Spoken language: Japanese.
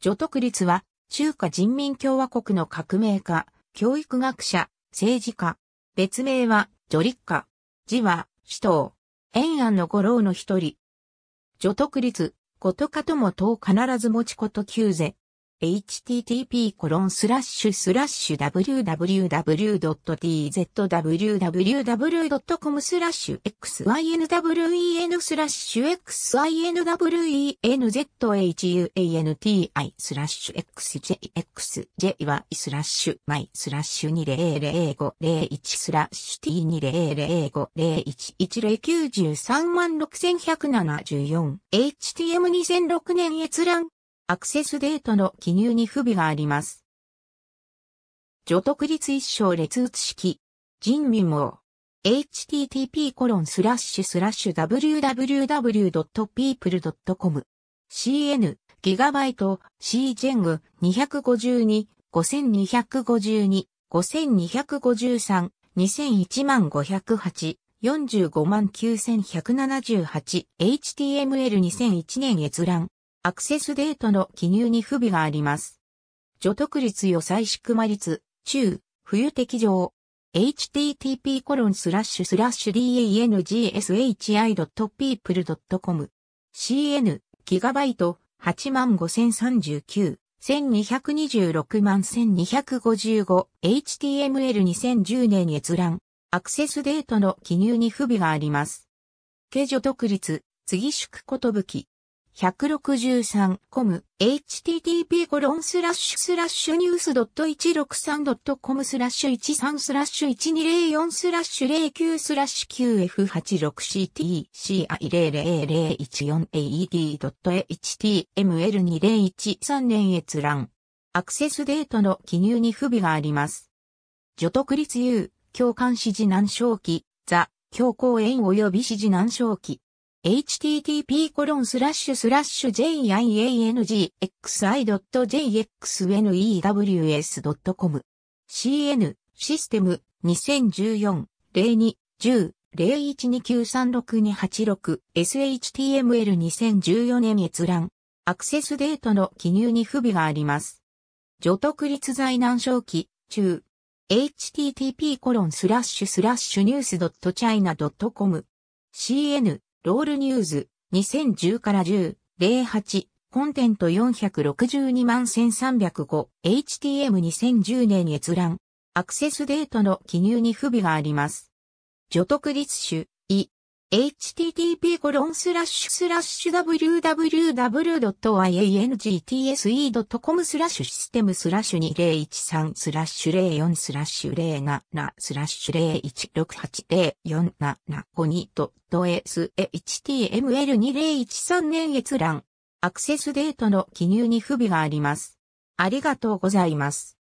助徳立は、中華人民共和国の革命家、教育学者、政治家。別名は、女立家。字は、首都。延安の五郎の一人。助徳立、ことかとも等必ず持ちこと旧世。http://www.tzww.com コロンススララッッシシュュスラッシュ xynwen スラッシュ xynwenzuanti h スラッシュ xjxjy スラッシュ my スラッシュ200501スラッシュ t20050110936174 htm2006 年閲覧アクセスデートの記入に不備があります。除得率一章列写式、人民も。http コロンスラッシュスラッシュ www.people.com cn ギガバイト cgen 252 5252 5253 2001万508 459178 HTML2001 年閲覧アクセスデートの記入に不備があります。除得率予裁仕組ま率、中、冬適上。http コロンスラッシュスラッシュ dengshi.people.com cn ギガバイト85039 1226万 1255HTML2010 年閲覧アクセスデートの記入に不備があります。下除得率、次宿ことぶき。163.com http コロンスラッシュスラッシュニュース .163.com スラッシュ13スラッシュ1204スラッシュ09スラッシュ q f 8 6 c t c i 0 0 0 1 4 a e d h t m l 2 0 1 3年閲覧。アクセスデートの記入に不備があります。除得率 U、共感指示難消期ザ、強行円及び指示難消期 h t t p j i a n g x i j x n e w s c o m cn システム2014-02-10 01293628 6 SHTML2014 年閲覧。アクセスデートの記入に不備があります。除得立在難消期中。http://news.china.com cn ロールニューズ、2010から10、08、コンテント462万1305、HTM2010 年閲覧。アクセスデートの記入に不備があります。除徳律種、い、http://www.iangtse.com スラッシュシステムスラッシュ2013スラッシュ04スラッシュ07スラッシュ 016804752.html2013 年閲覧。アクセスデートの記入に不備があります。ありがとうございます。